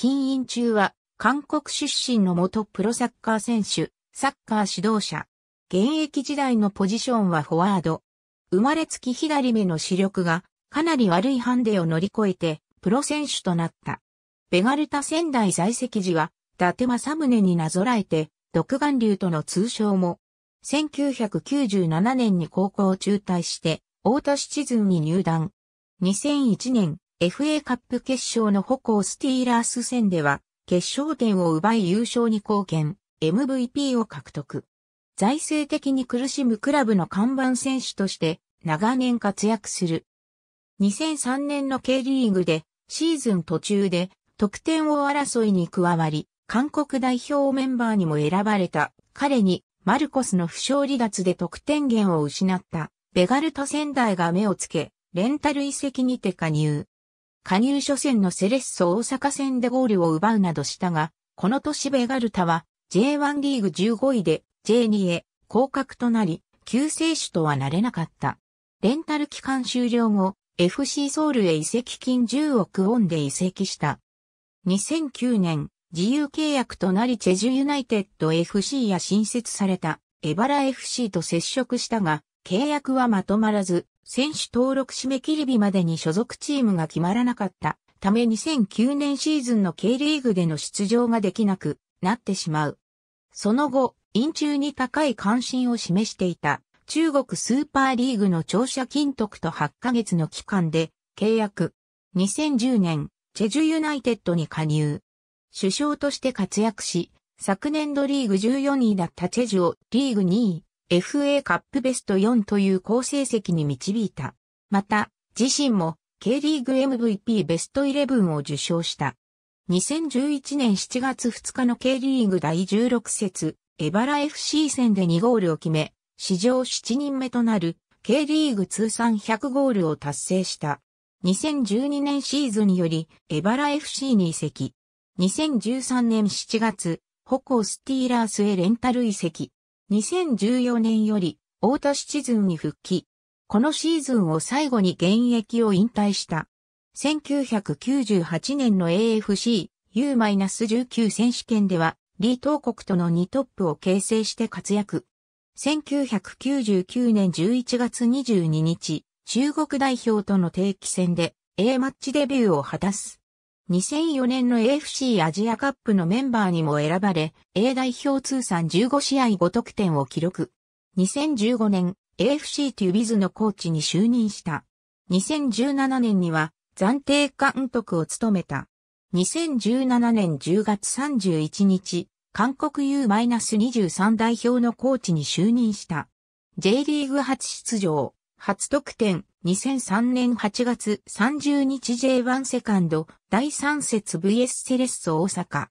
禁印中は、韓国出身の元プロサッカー選手、サッカー指導者。現役時代のポジションはフォワード。生まれつき左目の視力がかなり悪いハンデを乗り越えてプロ選手となった。ベガルタ仙台在籍時は伊達政宗になぞらえて独眼竜との通称も1997年に高校を中退して太田シチズンに入団。2001年 FA カップ決勝の歩行スティーラース戦では、決勝点を奪い優勝に貢献、MVP を獲得。財政的に苦しむクラブの看板選手として長年活躍する。2003年の K リーグでシーズン途中で得点王争いに加わり、韓国代表メンバーにも選ばれた彼にマルコスの負傷離脱で得点源を失ったベガルタ仙台が目をつけ、レンタル遺跡にて加入。加入初戦のセレッソ大阪戦でゴールを奪うなどしたが、この年ベガルタは J1 リーグ15位で J2 へ降格となり、救世主とはなれなかった。レンタル期間終了後、FC ソウルへ移籍金10億ウォンで移籍した。2009年、自由契約となりチェジュユナイテッド FC や新設されたエバラ FC と接触したが、契約はまとまらず、選手登録締め切り日までに所属チームが決まらなかったため2009年シーズンの K リーグでの出場ができなくなってしまう。その後、陰中に高い関心を示していた中国スーパーリーグの長者金徳と8ヶ月の期間で契約。2010年、チェジュユナイテッドに加入。首相として活躍し、昨年度リーグ14位だったチェジュをリーグ2位、FA カップベスト4という好成績に導いた。また、自身も K リーグ MVP ベスト11を受賞した。2011年7月2日の K リーグ第16節、エバラ FC 戦で2ゴールを決め、史上7人目となる K リーグ通算100ゴールを達成した。2012年シーズンよりエバラ FC に移籍。2013年7月、ホコスティーラースへレンタル移籍。2014年より、大田シチに復帰。このシーズンを最後に現役を引退した。1998年の AFC U-19 選手権では、李東国との2トップを形成して活躍。1999年11月22日、中国代表との定期戦で A マッチデビューを果たす。2004年の AFC アジアカップのメンバーにも選ばれ、A 代表通算15試合5得点を記録。2015年、AFC テュビズのコーチに就任した。2017年には暫定監督を務めた。2017年10月31日、韓国 U-23 代表のコーチに就任した。J リーグ初出場。初得点、2003年8月30日 J1 セカンド、第3節 VS セレッソ大阪。